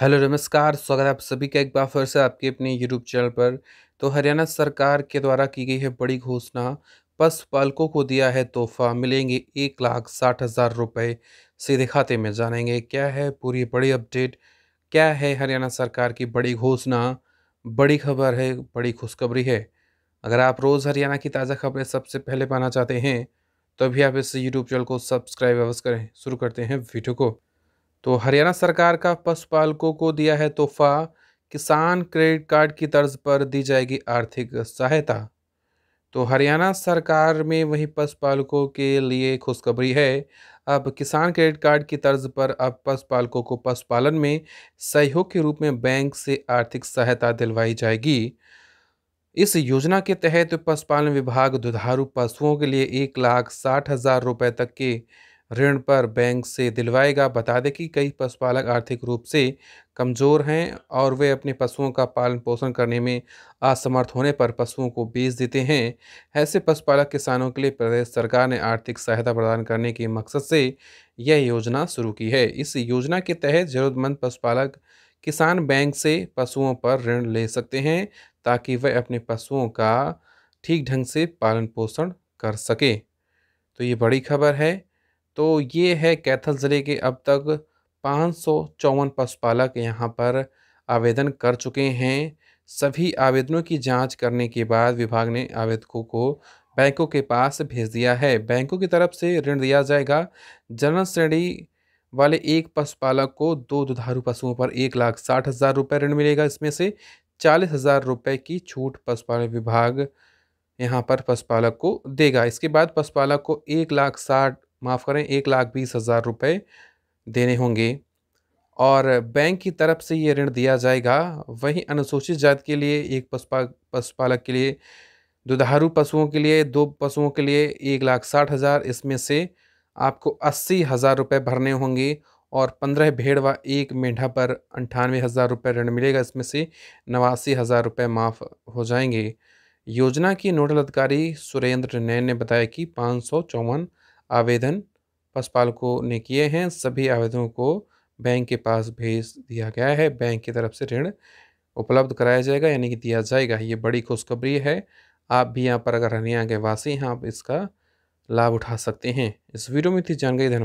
hello नमस्कार स्वागत है आप सभी का एक बार फिर से आपके अपने यूट्यूब चैनल पर तो हरियाणा सरकार के द्वारा की गई है बड़ी घोषणा पशुपालकों को दिया है तोहफा मिलेंगे एक लाख साठ हज़ार रुपये सीधे खाते में जानेंगे क्या है पूरी बड़ी अपडेट क्या है हरियाणा सरकार की बड़ी घोषणा बड़ी खबर है बड़ी खुशखबरी है अगर आप रोज़ हरियाणा की ताज़ा खबरें सबसे पहले पाना चाहते हैं तो अभी आप इस यूट्यूब चैनल को सब्सक्राइब अवश्य करें शुरू करते हैं वीडियो को तो हरियाणा सरकार का पशुपालकों को दिया है तोहफा किसान क्रेडिट कार्ड की तर्ज पर दी जाएगी आर्थिक सहायता तो हरियाणा सरकार में वहीं पशुपालकों के लिए खुशखबरी है अब किसान क्रेडिट कार्ड की तर्ज पर अब पशुपालकों को पशुपालन में सहयोग के रूप में बैंक से आर्थिक सहायता दिलवाई जाएगी इस योजना के तहत पशुपालन विभाग दुधारू पशुओं के लिए एक लाख साठ हज़ार रुपये तक के ऋण पर बैंक से दिलवाएगा बता दें कि कई पशुपालक आर्थिक रूप से कमज़ोर हैं और वे अपने पशुओं का पालन पोषण करने में असमर्थ होने पर पशुओं को बेच देते हैं ऐसे पशुपालक किसानों के लिए प्रदेश सरकार ने आर्थिक सहायता प्रदान करने के मकसद से यह योजना शुरू की है इस योजना के तहत ज़रूरतमंद पशुपालक किसान बैंक से पशुओं पर ऋण ले सकते हैं ताकि वह अपने पशुओं का ठीक ढंग से पालन पोषण कर सके तो ये बड़ी खबर है तो ये है कैथल ज़िले के अब तक पाँच सौ चौवन पशुपालक यहाँ पर आवेदन कर चुके हैं सभी आवेदनों की जांच करने के बाद विभाग ने आवेदकों को बैंकों के पास भेज दिया है बैंकों की तरफ से ऋण दिया जाएगा जनरल श्रेणी वाले एक पशुपालक को दो दुधारू पशुओं पर एक लाख साठ हज़ार रुपये ऋण मिलेगा इसमें से चालीस हज़ार रुपये की छूट पशुपालन विभाग यहाँ पर पशुपालक को देगा इसके बाद पशुपालक को एक लाख साठ माफ़ करें एक लाख बीस हज़ार रुपये देने होंगे और बैंक की तरफ से ये ऋण दिया जाएगा वहीं अनुसूचित जाति के लिए एक पशुपा पशुपालक के लिए दुधारू पशुओं के लिए दो पशुओं के लिए एक लाख साठ हज़ार इसमें से आपको अस्सी हज़ार रुपये भरने होंगे और पंद्रह भेड़ व एक मेंढा पर अंठानवे हज़ार रुपये ऋण मिलेगा इसमें से नवासी हज़ार रुपये माफ़ हो जाएंगे योजना की नोडल अधिकारी सुरेंद्र नैन ने बताया कि पाँच सौ चौवन आवेदन पशुपालकों ने किए हैं सभी आवेदनों को बैंक के पास भेज दिया गया है बैंक की तरफ से ऋण उपलब्ध कराया जाएगा यानी कि दिया जाएगा ये बड़ी खुशखबरी है आप भी यहाँ पर अगर हरियाणा के वासी हैं आप इसका लाभ उठा सकते हैं इस वीडियो में थी जानकारी धन्यवाद